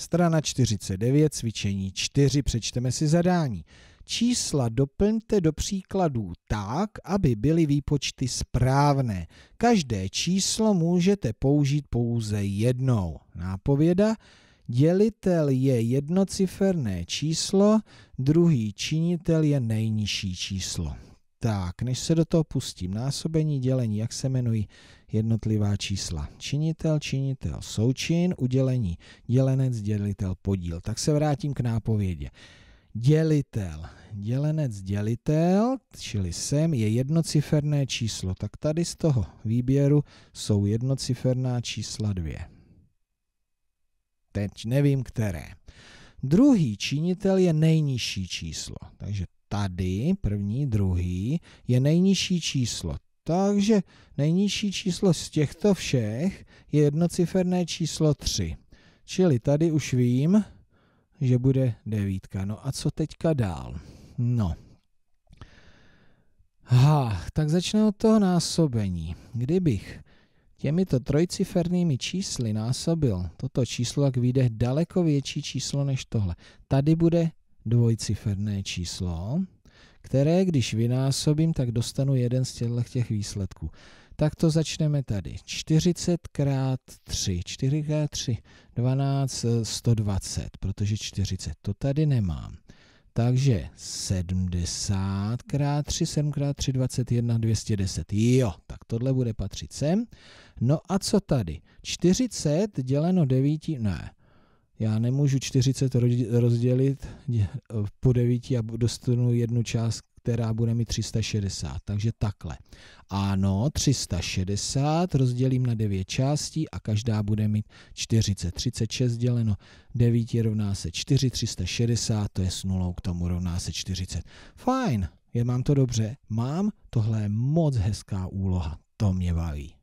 Strana 49, cvičení 4, přečteme si zadání. Čísla doplňte do příkladů tak, aby byly výpočty správné. Každé číslo můžete použít pouze jednou. Nápověda. Dělitel je jednociferné číslo, druhý činitel je nejnižší číslo. Tak, než se do toho pustím, násobení, dělení, jak se jmenují jednotlivá čísla. Činitel, činitel, součin, udělení, dělenec, dělitel, podíl. Tak se vrátím k nápovědě. Dělitel, dělenec, dělitel, čili sem je jednociferné číslo. Tak tady z toho výběru jsou jednociferná čísla dvě. Teď nevím, které. Druhý činitel je nejnižší číslo, takže tady, první, druhý, je nejnižší číslo. Takže nejnižší číslo z těchto všech je jednociferné číslo 3. Čili tady už vím, že bude devítka. No a co teďka dál? No. Ha, tak začne od toho násobení. Kdybych těmito trojcifernými čísly násobil toto číslo, tak vyjde daleko větší číslo než tohle. Tady bude dvojciferné číslo, které když vynásobím, tak dostanu jeden z těchto výsledků. Tak to začneme tady. 40 krát 3, 4 krát 3, 12, 120, protože 40 to tady nemám. Takže 70 krát 3, 7 krát 3, 21, 210. Jo, tak tohle bude patřit sem. No a co tady? 40 děleno 9, ne, já nemůžu 40 rozdělit po 9 a dostanu jednu část, která bude mít 360. Takže takhle. Ano, 360 rozdělím na 9 částí a každá bude mít 40. 36 děleno 9 rovná se 4, 360 to je s nulou k tomu rovná se 40. Fajn, je mám to dobře. Mám, tohle je moc hezká úloha. To mě baví.